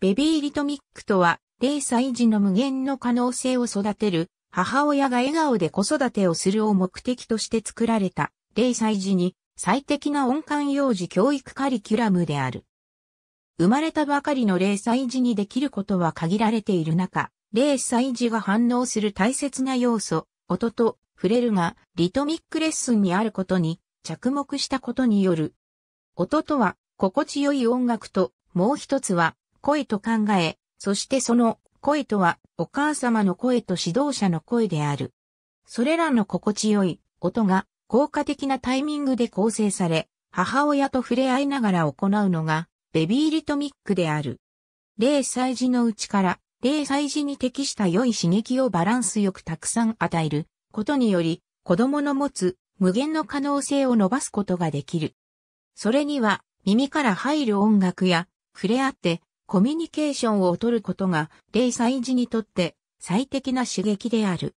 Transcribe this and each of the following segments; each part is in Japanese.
ベビーリトミックとは、0歳児の無限の可能性を育てる、母親が笑顔で子育てをするを目的として作られた、0歳児に最適な音感幼児教育カリキュラムである。生まれたばかりの0歳児にできることは限られている中、0歳児が反応する大切な要素、音と触れるが、リトミックレッスンにあることに着目したことによる。音とは、心地よい音楽と、もう一つは、声と考え、そしてその声とはお母様の声と指導者の声である。それらの心地よい音が効果的なタイミングで構成され、母親と触れ合いながら行うのがベビーリトミックである。0歳児のうちから0歳児に適した良い刺激をバランスよくたくさん与えることにより子供の持つ無限の可能性を伸ばすことができる。それには耳から入る音楽や触れ合ってコミュニケーションを取ることが、0歳児にとって最適な刺激である。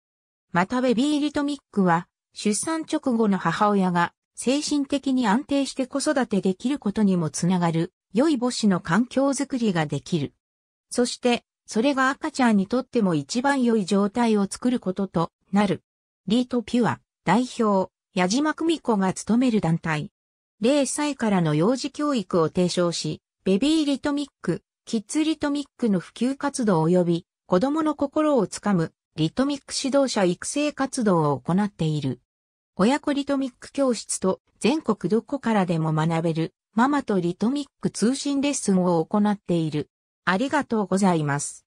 またベビーリトミックは、出産直後の母親が精神的に安定して子育てできることにもつながる、良い母子の環境づくりができる。そして、それが赤ちゃんにとっても一番良い状態を作ることとなる。リートピュア代表、矢島久美子が務める団体。0歳からの幼児教育を提唱し、ベビーリトミック、キッズリトミックの普及活動及び子供の心をつかむリトミック指導者育成活動を行っている。親子リトミック教室と全国どこからでも学べるママとリトミック通信レッスンを行っている。ありがとうございます。